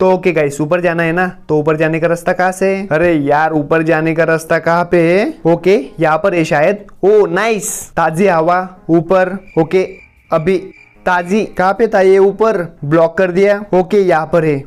तो ओके गाई ऊपर जाना है ना तो ऊपर जाने का रास्ता कहाँ से है अरे यार ऊपर जाने का रास्ता कहाँ पे है ओके यहाँ पर है शायद ओ नाइस ताजी हवा ऊपर ओके अभी ताजी कहाँ पे था ये ऊपर ब्लॉक कर दिया ओके यहाँ पर है